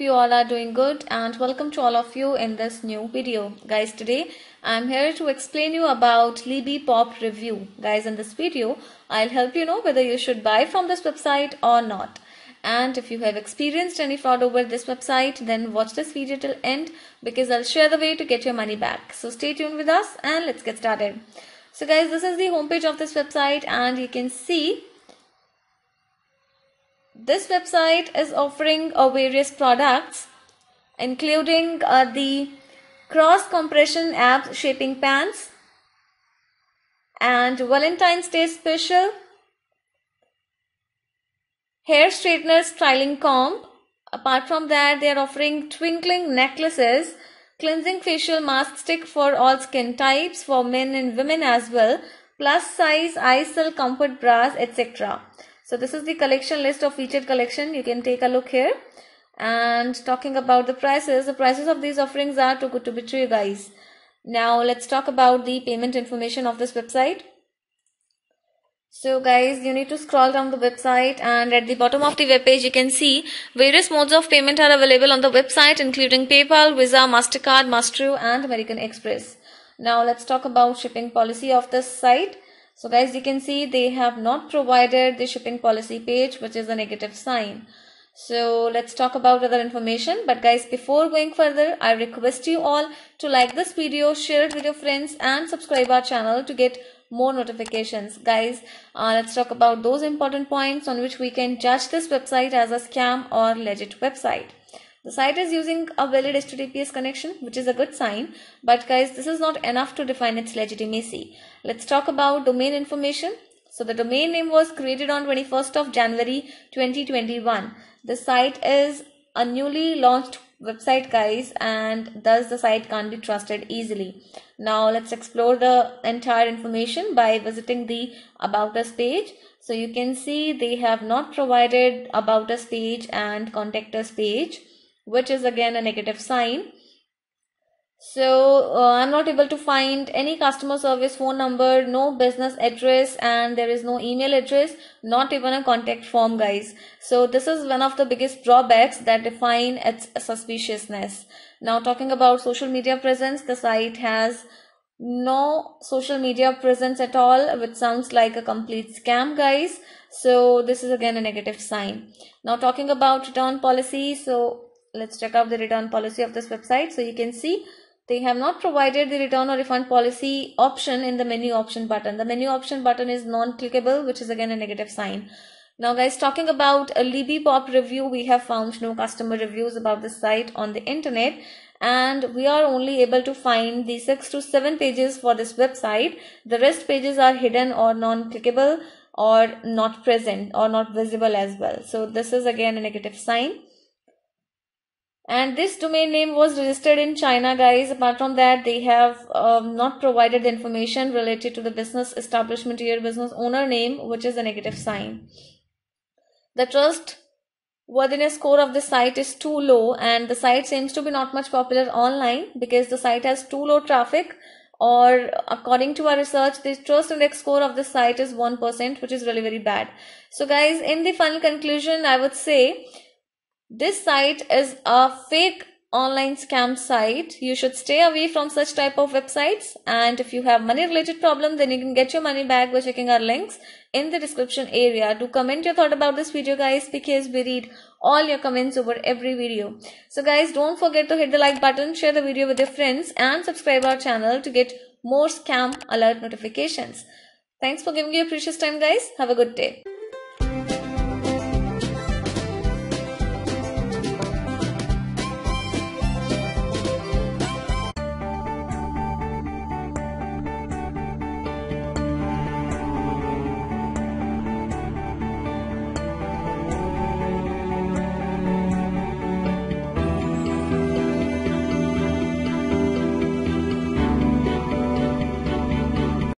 hope you all are doing good and welcome to all of you in this new video. Guys, today I'm here to explain you about Libby Pop Review. Guys, in this video, I'll help you know whether you should buy from this website or not. And if you have experienced any fraud over this website, then watch this video till end because I'll share the way to get your money back. So stay tuned with us and let's get started. So guys, this is the homepage of this website and you can see this website is offering uh, various products including uh, the cross compression app shaping pants and Valentine's Day special hair straightener styling comb apart from that they are offering twinkling necklaces cleansing facial mask stick for all skin types for men and women as well plus size eye cell comfort bras etc so this is the collection list of featured collection. You can take a look here. And talking about the prices, the prices of these offerings are too good to be true, guys. Now let's talk about the payment information of this website. So guys, you need to scroll down the website and at the bottom of the webpage you can see various modes of payment are available on the website including PayPal, Visa, MasterCard, Mastro and American Express. Now let's talk about shipping policy of this site. So guys, you can see they have not provided the shipping policy page, which is a negative sign. So let's talk about other information. But guys, before going further, I request you all to like this video, share it with your friends and subscribe our channel to get more notifications. Guys, uh, let's talk about those important points on which we can judge this website as a scam or legit website. The site is using a valid HTTPS connection, which is a good sign. But guys, this is not enough to define its legitimacy. Let's talk about domain information. So the domain name was created on 21st of January 2021. The site is a newly launched website guys and thus the site can't be trusted easily. Now let's explore the entire information by visiting the about us page. So you can see they have not provided about us page and contact us page which is again a negative sign so uh, i'm not able to find any customer service phone number no business address and there is no email address not even a contact form guys so this is one of the biggest drawbacks that define its suspiciousness now talking about social media presence the site has no social media presence at all which sounds like a complete scam guys so this is again a negative sign now talking about return policy so let's check out the return policy of this website so you can see they have not provided the return or refund policy option in the menu option button the menu option button is non-clickable which is again a negative sign now guys talking about a Pop review we have found no customer reviews about this site on the internet and we are only able to find the 6 to 7 pages for this website the rest pages are hidden or non-clickable or not present or not visible as well so this is again a negative sign and this domain name was registered in China guys apart from that they have um, not provided the information related to the business establishment year business owner name which is a negative sign the trust worthiness score of the site is too low and the site seems to be not much popular online because the site has too low traffic or according to our research the trust index score of the site is 1% which is really very bad so guys in the final conclusion i would say this site is a fake online scam site. You should stay away from such type of websites. And if you have money related problem, then you can get your money back by checking our links in the description area. To comment your thought about this video guys because we read all your comments over every video. So guys, don't forget to hit the like button, share the video with your friends and subscribe our channel to get more scam alert notifications. Thanks for giving your precious time guys. Have a good day.